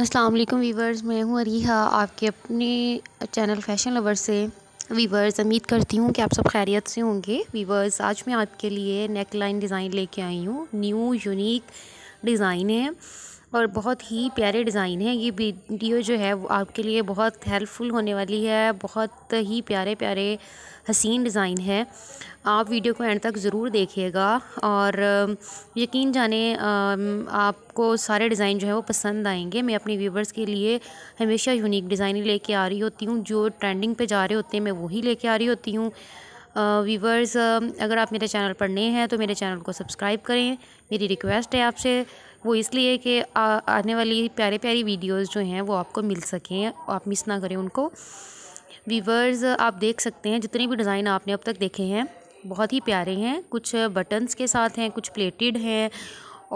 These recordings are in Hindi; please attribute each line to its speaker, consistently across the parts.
Speaker 1: अस्सलाम वालेकुम वीवर्स मैं हूँ अरीहा आपके अपने चैनल फैशन लवर से वीवर्स उम्मीद करती हूँ कि आप सब खैरियत से होंगे वीवर्स आज मैं आपके लिए नेक लाइन डिज़ाइन लेके आई हूँ न्यू यूनिक डिज़ाइन है और बहुत ही प्यारे डिज़ाइन हैं ये वीडियो जो है वो आपके लिए बहुत हेल्पफुल होने वाली है बहुत ही प्यारे प्यारे हसीन डिज़ाइन है आप वीडियो को एंड तक ज़रूर देखिएगा और यकीन जाने आपको सारे डिज़ाइन जो है वो पसंद आएंगे मैं अपने व्यूवर्स के लिए हमेशा यूनिक डिज़ाइन ही लेके आ रही होती हूँ जो ट्रेंडिंग पे जा रहे होते हैं मैं वही लेके आ रही होती हूँ वीवर्स अगर आप मेरे चैनल पर नए हैं तो मेरे चैनल को सब्सक्राइब करें मेरी रिक्वेस्ट है आपसे वो इसलिए कि आने वाली प्यारे प्यारी वीडियोस जो हैं वो आपको मिल सकें आप मिस ना करें उनको वीवर्स आप देख सकते हैं जितने भी डिज़ाइन आपने अब तक देखे हैं बहुत ही प्यारे हैं कुछ बटन्स के साथ हैं कुछ प्लेटेड हैं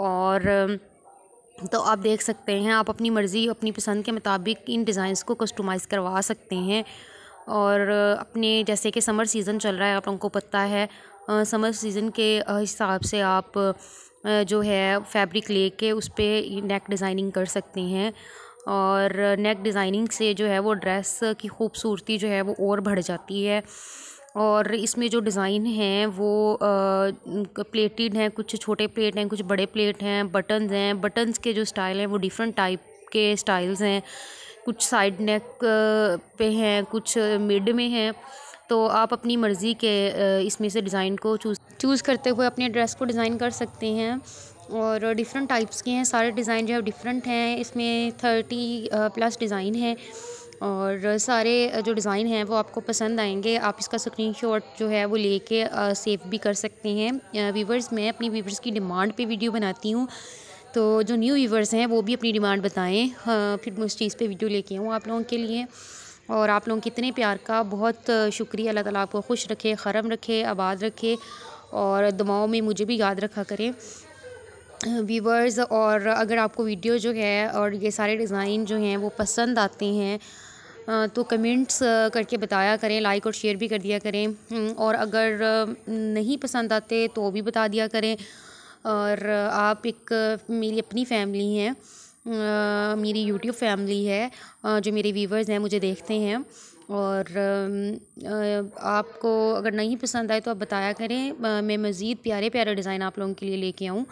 Speaker 1: और तो आप देख सकते हैं आप अपनी मर्ज़ी अपनी पसंद के मुताबिक इन डिज़ाइंस को कस्टमाइज़ करवा सकते हैं और अपने जैसे कि समर सीज़न चल रहा है आप लोगों को पता है समर सीज़न के हिसाब से आप जो है फैब्रिक ले कर उस पर नेक डिज़ाइनिंग कर सकते हैं और नेक डिज़ाइनिंग से जो है वो ड्रेस की खूबसूरती जो है वो और बढ़ जाती है और इसमें जो डिज़ाइन हैं वो प्लेटेड हैं कुछ छोटे प्लेट हैं कुछ बड़े प्लेट हैं बटन्स हैं बटन्स के जो स्टाइल हैं वो डिफरेंट टाइप के स्टाइल्स हैं कुछ साइड नेक पे हैं कुछ मिड में हैं तो आप अपनी मर्ज़ी के इसमें से डिज़ाइन को चूज़ चूज़ करते हुए अपने ड्रेस को डिज़ाइन कर सकते हैं और डिफरेंट टाइप्स के हैं सारे डिज़ाइन जो है डिफरेंट हैं इसमें थर्टी प्लस डिज़ाइन हैं और सारे जो डिज़ाइन हैं वो आपको पसंद आएंगे आप इसका स्क्रीनशॉट जो है वो लेके सेव भी कर सकते हैं वीवर्स मैं अपनी वीवर्स की डिमांड पे वीडियो बनाती हूँ तो जो न्यू व्यूवर्स हैं वो भी अपनी डिमांड बताएं हाँ, फिर मैं उस चीज़ पे वीडियो लेके आऊँ आप लोगों के लिए और आप लोगों के इतने प्यार का बहुत शुक्रिया अल्लाह ताला आपको खुश रखे खरम रखे आबाद रखे और दुआओं में मुझे भी याद रखा करें व्यूवर्स और अगर आपको वीडियो जो है और ये सारे डिज़ाइन जो हैं वो पसंद आते हैं तो कमेंट्स करके बताया करें लाइक और शेयर भी कर दिया करें हम्म, और अगर नहीं पसंद आते तो भी बता दिया करें और आप एक मेरी अपनी फैमिली हैं मेरी यूट्यूब फैमिली है जो मेरे व्यूवर्स हैं मुझे देखते हैं और आपको अगर नहीं पसंद आए तो आप बताया करें मैं मज़ीद प्यारे प्यारे डिज़ाइन आप लोगों के लिए लेके आऊँ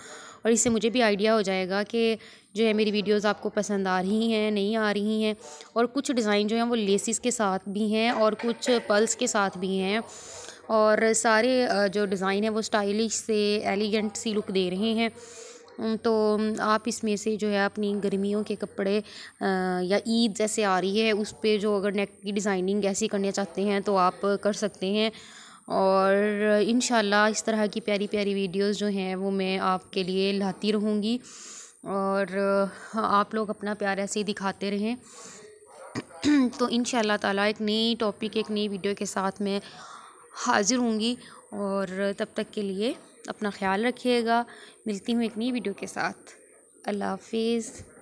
Speaker 1: और इससे मुझे भी आइडिया हो जाएगा कि जो है मेरी वीडियोस आपको पसंद आ रही हैं नहीं आ रही हैं और कुछ डिज़ाइन जो हैं वो लेसिस के साथ भी हैं और कुछ पल्स के साथ भी हैं और सारे जो डिज़ाइन है वो स्टाइलिश से एलिगेंट सी लुक दे रहे हैं तो आप इसमें से जो है अपनी गर्मियों के कपड़े या ईद जैसे आ रही है उस पर जो अगर नेक की डिज़ाइनिंग ऐसी करना चाहते हैं तो आप कर सकते हैं और इन इस तरह की प्यारी प्यारी वीडियोस जो हैं वो मैं आपके लिए लाती रहूँगी और हाँ, आप लोग अपना प्यार ऐसे ही दिखाते रहें तो इन ताला एक नई टॉपिक एक नई वीडियो के साथ मैं हाज़िर होंगी और तब तक के लिए अपना ख्याल रखिएगा मिलती हूँ एक नई वीडियो के साथ अल्लाह हाफिज़